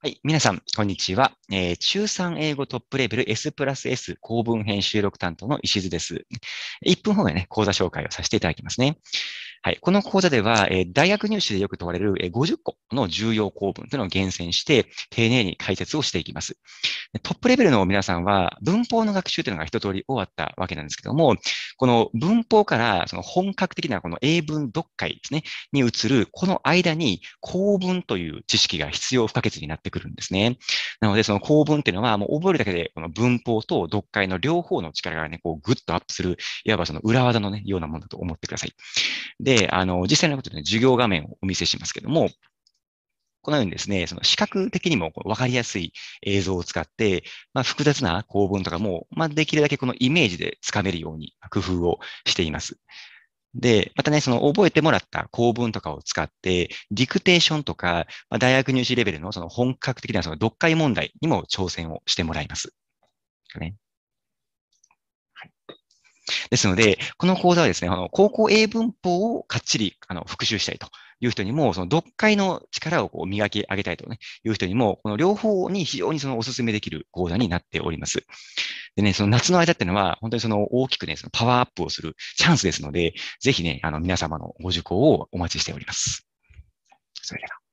はい。皆さん、こんにちは。えー、中3英語トップレベル S プラス S 公文編収録担当の石津です。1分ほどでね、講座紹介をさせていただきますね。はい。この講座では、えー、大学入試でよく問われる、えー、50個の重要構文というのを厳選して、丁寧に解説をしていきます。トップレベルの皆さんは、文法の学習というのが一通り終わったわけなんですけども、この文法からその本格的なこの英文読解ですね、に移る、この間に構文という知識が必要不可欠になってくるんですね。なので、その構文っていうのは、もう覚えるだけで、この文法と読解の両方の力がね、こうグッとアップする、いわばその裏技のね、ようなものだと思ってください。で、あの、実際のことで授業画面をお見せしますけども、このようにですね、その視覚的にも分かりやすい映像を使って、まあ、複雑な構文とかも、まあ、できるだけこのイメージでつかめるように工夫をしています。で、またね、その覚えてもらった構文とかを使って、ディクテーションとか、まあ、大学入試レベルのその本格的なその読解問題にも挑戦をしてもらいます。ねですので、この講座はですね、あの高校英文法をかっちりあの復習したいと。いう人にも、その読解の力をこう磨き上げたいと、ね、いう人にも、この両方に非常にそのお勧めできる講座になっております。でね、その夏の間っていうのは、本当にその大きくね、そのパワーアップをするチャンスですので、ぜひね、あの皆様のご受講をお待ちしております。それでは。